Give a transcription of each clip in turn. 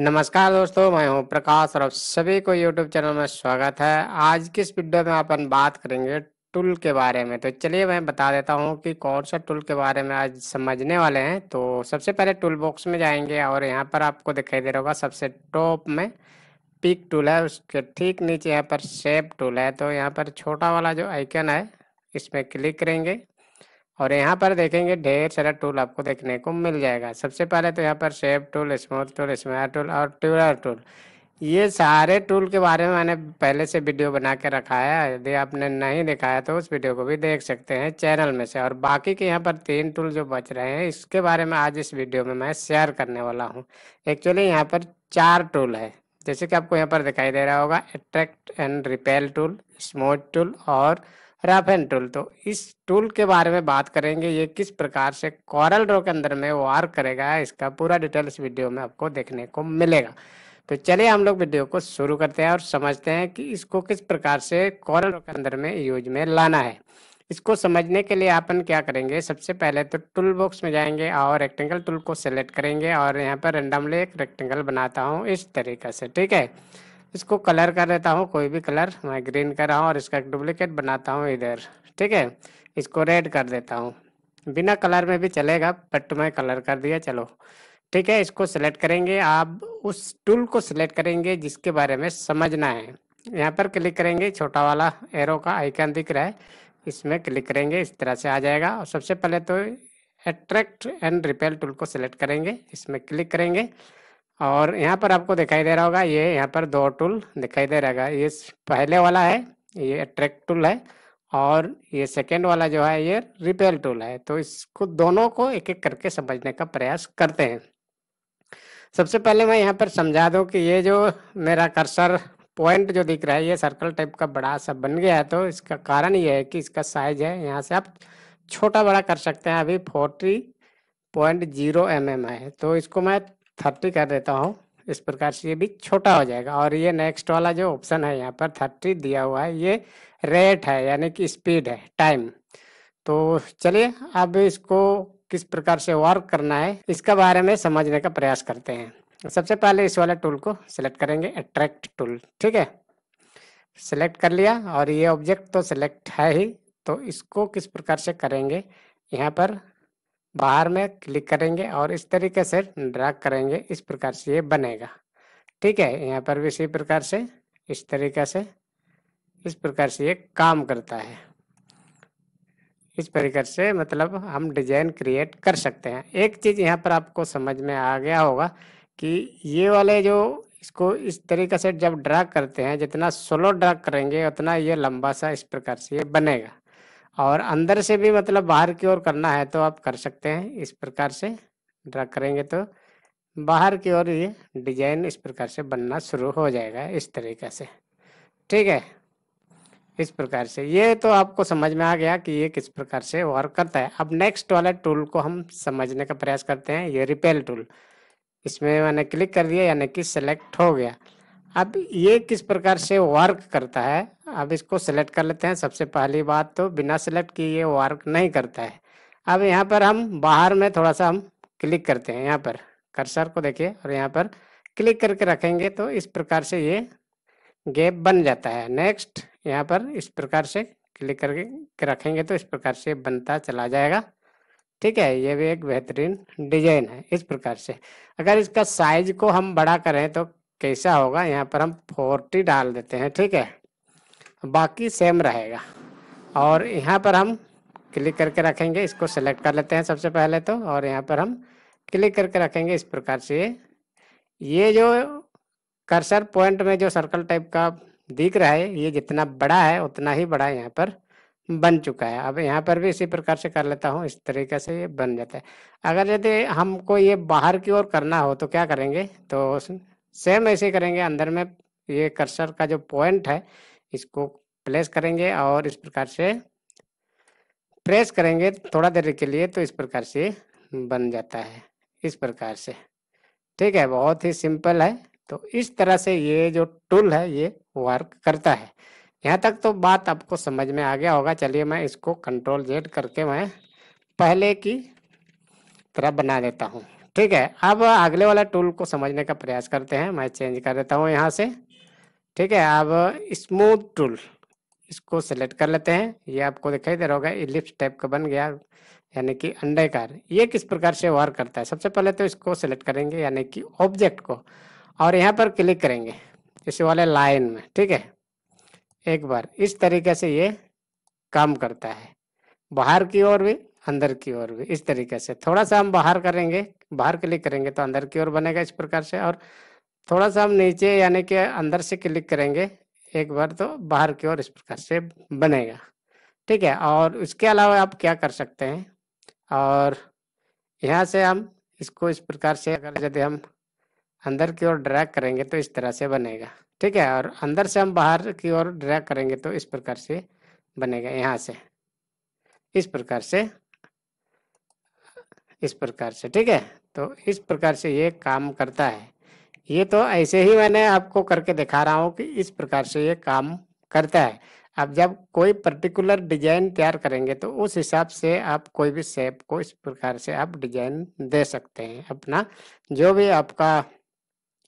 नमस्कार दोस्तों मैं हूं प्रकाश और सभी को यूट्यूब चैनल में स्वागत है आज की इस वीडियो में अपन बात करेंगे टूल के बारे में तो चलिए मैं बता देता हूं कि कौन सा टूल के बारे में आज समझने वाले हैं तो सबसे पहले टूल बॉक्स में जाएंगे और यहां पर आपको दिखाई दे रहा होगा सबसे टॉप में पिक टूल है उसके ठीक नीचे यहाँ पर शेप टूल है तो यहाँ पर छोटा वाला जो आइकन है इसमें क्लिक करेंगे और यहाँ पर देखेंगे ढेर सारा टूल आपको देखने को मिल जाएगा सबसे पहले तो यहाँ पर shape tool smooth tool smear tool और ट्यूलर टूल ये सारे टूल के बारे में मैंने पहले से वीडियो बना के रखा है यदि आपने नहीं देखा है तो उस वीडियो को भी देख सकते हैं चैनल में से और बाकी के यहाँ पर तीन टूल जो बच रहे हैं इसके बारे में आज इस वीडियो में मैं शेयर करने वाला हूँ एक्चुअली यहाँ पर चार टूल है जैसे कि आपको यहाँ पर दिखाई दे रहा होगा attract and repel tool smooth tool और रफ एंड टूल तो इस टूल के बारे में बात करेंगे ये किस प्रकार से कॉरल रो के अंदर में वार करेगा इसका पूरा डिटेल इस वीडियो में आपको देखने को मिलेगा तो चलिए हम लोग वीडियो को शुरू करते हैं और समझते हैं कि इसको किस प्रकार से कॉरल रो के अंदर में यूज में लाना है इसको समझने के लिए अपन क्या करेंगे सबसे पहले तो टूल बॉक्स में जाएंगे और रेक्टेंगल टूल को सिलेक्ट करेंगे और यहाँ पर रेंडमली एक रेक्टेंगल बनाता हूँ इस तरीके से ठीक है इसको कलर कर देता हूँ कोई भी कलर मैं ग्रीन कर रहा हूँ और इसका एक डुप्लीकेट बनाता हूँ इधर ठीक है इसको रेड कर देता हूँ बिना कलर में भी चलेगा बट मैं कलर कर दिया चलो ठीक है इसको सिलेक्ट करेंगे आप उस टूल को सिलेक्ट करेंगे जिसके बारे में समझना है यहाँ पर क्लिक करेंगे छोटा वाला एरो का आइकन दिख रहा है इसमें क्लिक करेंगे इस तरह से आ जाएगा और सबसे पहले तो एट्रैक्ट एंड रिपेल टूल को सिलेक्ट करेंगे इसमें क्लिक करेंगे और यहाँ पर आपको दिखाई दे रहा होगा ये यहाँ पर दो टूल दिखाई दे रहेगा ये पहले वाला है ये अट्रैक्ट टूल है और ये सेकेंड वाला जो है ये रिपेयर टूल है तो इसको दोनों को एक एक करके समझने का प्रयास करते हैं सबसे पहले मैं यहाँ पर समझा दूँ कि ये जो मेरा कर्सर पॉइंट जो दिख रहा है ये सर्कल टाइप का बड़ा सा बन गया है तो इसका कारण ये है कि इसका साइज है यहाँ से आप छोटा बड़ा कर सकते हैं अभी forty point zero M M है तो इसको मैं थर्टी कर देता हूँ इस प्रकार से ये भी छोटा हो जाएगा और ये नेक्स्ट वाला जो ऑप्शन है यहाँ पर थर्टी दिया हुआ है ये रेट है यानी कि स्पीड है टाइम तो चलिए अब इसको किस प्रकार से वर्क करना है इसके बारे में समझने का प्रयास करते हैं सबसे पहले इस वाले टूल को सिलेक्ट करेंगे अट्रैक्ट टूल ठीक है सिलेक्ट कर लिया और ये ऑब्जेक्ट तो सिलेक्ट है ही तो इसको किस प्रकार से करेंगे यहाँ पर बाहर में क्लिक करेंगे और इस तरीके से ड्रैग करेंगे इस प्रकार से ये बनेगा ठीक है यहाँ पर भी इसी प्रकार से इस तरीके से इस प्रकार से ये काम करता है इस प्रकार से मतलब हम डिजाइन क्रिएट कर सकते हैं एक चीज यहाँ पर आपको समझ में आ गया होगा कि ये वाले जो इसको इस तरीके से जब ड्रा करते हैं जितना स्लो ड्रा करेंगे उतना ये लंबा सा इस प्रकार से ये बनेगा और अंदर से भी मतलब बाहर की ओर करना है तो आप कर सकते हैं इस प्रकार से ड्रा करेंगे तो बाहर की ओर ये डिजाइन इस प्रकार से बनना शुरू हो जाएगा इस तरीके से ठीक है इस प्रकार से ये तो आपको समझ में आ गया कि ये किस प्रकार से वर्क करता है अब नेक्स्ट वाला टूल को हम समझने का प्रयास करते हैं ये रिपेल टूल इसमें मैंने क्लिक कर दिया यानी कि सेलेक्ट हो गया अब ये किस प्रकार से वर्क करता है अब इसको सिलेक्ट कर लेते हैं सबसे पहली बात तो बिना सेलेक्ट किए ये वर्क नहीं करता है अब यहाँ पर हम बाहर में थोड़ा सा हम क्लिक करते हैं यहाँ पर कर्सर को देखिए और यहाँ पर क्लिक करके रखेंगे तो इस प्रकार से ये गैप बन जाता है नेक्स्ट यहाँ पर इस प्रकार से क्लिक करके रखेंगे तो इस प्रकार से बनता चला जाएगा ठीक है ये भी एक बेहतरीन डिजाइन है इस प्रकार से अगर इसका साइज को हम बड़ा करें तो कैसा होगा यहाँ पर हम फोर्टी डाल देते हैं ठीक है बाकी सेम रहेगा और यहाँ पर हम क्लिक करके रखेंगे इसको सेलेक्ट कर लेते हैं सबसे पहले तो और यहाँ पर हम क्लिक करके रखेंगे इस प्रकार से ये जो कर्सर पॉइंट में जो सर्कल टाइप का दिख रहा है ये जितना बड़ा है उतना ही बड़ा यहाँ पर बन चुका है अब यहाँ पर भी इसी प्रकार से कर लेता हूँ इस तरीके से ये बन जाता है अगर यदि हमको ये बाहर की ओर करना हो तो क्या करेंगे तो सेम ऐसे करेंगे अंदर में ये कर्सर का जो पॉइंट है इसको प्लेस करेंगे और इस प्रकार से प्रेस करेंगे थोड़ा देर के लिए तो इस प्रकार से बन जाता है इस प्रकार से ठीक है बहुत ही सिंपल है तो इस तरह से ये जो टूल है ये वर्क करता है यहाँ तक तो बात आपको समझ में आ गया होगा चलिए मैं इसको कंट्रोल जेड करके मैं पहले की तरह बना देता हूँ ठीक है अब अगले वाला टूल को समझने का प्रयास करते हैं मैं चेंज कर देता हूँ यहाँ से ठीक है अब स्मूथ टूल इसको सेलेक्ट कर लेते हैं ये आपको दिखाई दे रहा होगा इलिप्स टाइप का बन गया यानी कि अंडाकार ये किस प्रकार से वर्क करता है सबसे पहले तो इसको सेलेक्ट करेंगे यानी कि ऑब्जेक्ट को और यहाँ पर क्लिक करेंगे इस वाले लाइन में ठीक है एक बार इस तरीके से ये काम करता है बाहर की ओर भी अंदर की ओर भी इस तरीके से थोड़ा सा हम बाहर करेंगे बाहर क्लिक करेंगे तो अंदर की ओर बनेगा इस प्रकार से और थोड़ा सा हम नीचे यानी कि अंदर से क्लिक करेंगे एक बार तो बाहर की ओर इस प्रकार से बनेगा ठीक है और उसके अलावा आप क्या कर सकते हैं और यहाँ से हम इसको इस प्रकार से अगर यदि हम अंदर की ओर ड्रैग करेंगे तो इस तरह से बनेगा ठीक है और अंदर से हम बाहर की ओर ड्रैग करेंगे तो इस प्रकार से बनेगा यहाँ से इस प्रकार से इस प्रकार से ठीक है तो इस प्रकार से ये काम करता है ये तो ऐसे ही मैंने आपको करके दिखा रहा हूँ कि इस प्रकार से ये काम करता है अब जब कोई पर्टिकुलर डिजाइन तैयार करेंगे तो उस हिसाब से आप कोई भी शेप को इस प्रकार से आप डिजाइन दे सकते हैं अपना जो भी आपका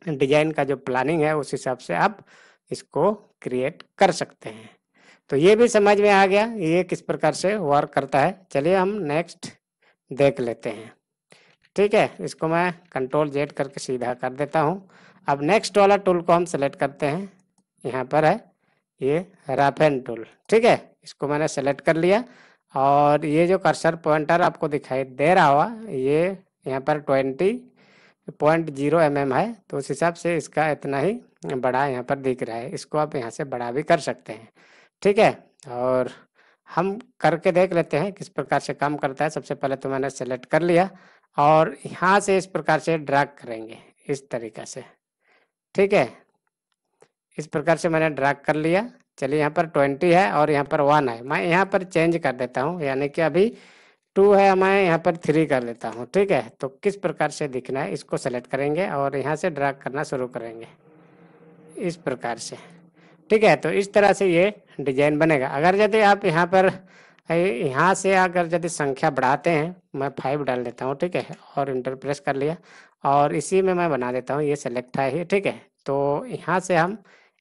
डिजाइन का जो प्लानिंग है उस हिसाब से आप इसको क्रिएट कर सकते हैं तो ये भी समझ में आ गया ये किस प्रकार से वर्क करता है चलिए हम नेक्स्ट देख लेते हैं ठीक है इसको मैं कंट्रोल जेड करके सीधा कर देता हूँ अब नेक्स्ट वाला टूल को हम सेलेक्ट करते हैं यहाँ पर है ये राफेन टूल ठीक है इसको मैंने सेलेक्ट कर लिया और ये जो कर्सर पॉइंटर आपको दिखाई दे रहा हुआ ये यहाँ पर twenty point zero M M है तो उस हिसाब से इसका इतना ही बड़ा यहाँ पर दिख रहा है इसको आप यहाँ से बड़ा भी कर सकते हैं ठीक है और हम करके देख लेते हैं किस प्रकार से काम करता है सबसे पहले तो मैंने सेलेक्ट कर लिया और यहाँ से इस प्रकार से ड्रैग करेंगे इस तरीका से ठीक है इस प्रकार से मैंने ड्रैग कर लिया चलिए यहाँ पर ट्वेंटी है और यहाँ पर वन है मैं यहाँ पर चेंज कर देता हूँ यानी कि अभी टू है मैं यहाँ पर थ्री कर लेता हूँ ठीक है तो किस प्रकार से दिखना है इसको सेलेक्ट करेंगे और यहाँ से ड्रैग करना शुरू करेंगे इस प्रकार से ठीक है तो इस तरह से ये डिजाइन बनेगा अगर यदि आप यहाँ पर यहाँ से अगर यदि संख्या बढ़ाते हैं मैं फाइव डाल देता हूँ ठीक है और इंटर प्रेस कर लिया और इसी में मैं बना देता हूँ ये सेलेक्ट है ही ठीक है तो यहाँ से हम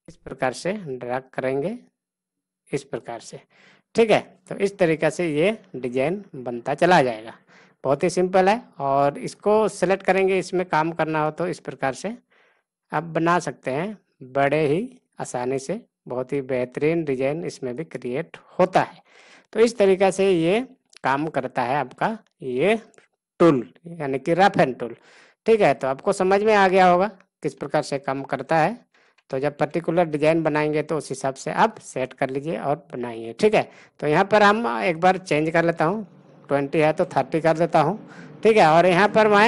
इस प्रकार से ड्रैग करेंगे इस प्रकार से ठीक है तो इस तरीके से ये डिजाइन बनता चला जाएगा बहुत ही सिंपल है और इसको सेलेक्ट करेंगे इसमें काम करना हो तो इस प्रकार से आप बना सकते हैं बड़े ही आसानी से बहुत ही बेहतरीन डिजाइन इसमें भी क्रिएट होता है तो इस तरीका से ये काम करता है आपका ये टूल यानी कि रफ एंड टूल ठीक है तो आपको समझ में आ गया होगा किस प्रकार से काम करता है तो जब पर्टिकुलर डिजाइन बनाएंगे तो उस हिसाब से आप सेट कर लीजिए और बनाइए ठीक है तो यहाँ पर हम एक बार चेंज कर लेता हूँ ट्वेंटी है तो थर्टी कर देता हूँ ठीक है और यहाँ पर मैं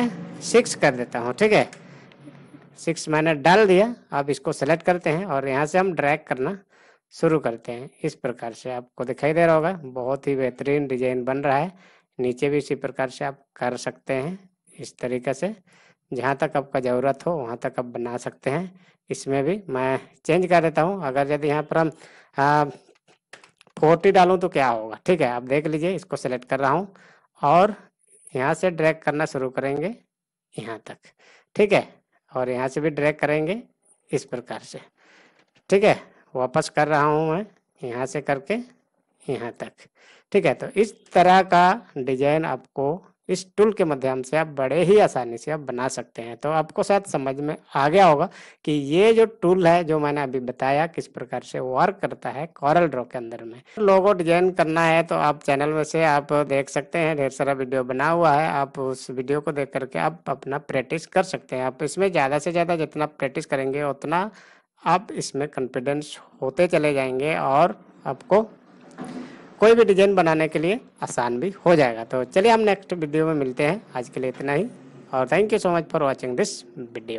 सिक्स कर देता हूँ ठीक है सिक्स मैंने डाल दिया आप इसको सेलेक्ट करते हैं और यहाँ से हम ड्रैग करना शुरू करते हैं इस प्रकार से आपको दिखाई दे रहा होगा बहुत ही बेहतरीन डिजाइन बन रहा है नीचे भी इसी प्रकार से आप कर सकते हैं इस तरीके से जहाँ तक आपका ज़रूरत हो वहाँ तक आप बना सकते हैं इसमें भी मैं चेंज कर देता हूँ अगर यदि यहाँ पर हम फोर्टी डालूँ तो क्या होगा ठीक है आप देख लीजिए इसको सेलेक्ट कर रहा हूँ और यहाँ से ड्रैग करना शुरू करेंगे यहाँ तक ठीक है और यहाँ से भी ड्रैग करेंगे इस प्रकार से ठीक है वापस कर रहा हूँ मैं यहाँ से करके यहाँ तक ठीक है तो इस तरह का डिजाइन आपको इस टूल के माध्यम से आप बड़े ही आसानी से आप बना सकते हैं तो आपको शायद समझ में आ गया होगा कि ये जो टूल है जो मैंने अभी बताया किस प्रकार से वर्क करता है कॉरल ड्रॉ के अंदर में लोगो डिजाइन करना है तो आप चैनल में से आप देख सकते हैं ढेर सारा वीडियो बना हुआ है आप उस वीडियो को देख करके आप अपना प्रैक्टिस कर सकते हैं आप इसमें ज़्यादा से ज़्यादा जितना प्रैक्टिस करेंगे उतना आप इसमें कॉन्फिडेंस होते चले जाएंगे और आपको कोई भी डिजाइन बनाने के लिए आसान भी हो जाएगा तो चलिए हम नेक्स्ट वीडियो में मिलते हैं आज के लिए इतना ही और thank you so much for watching this video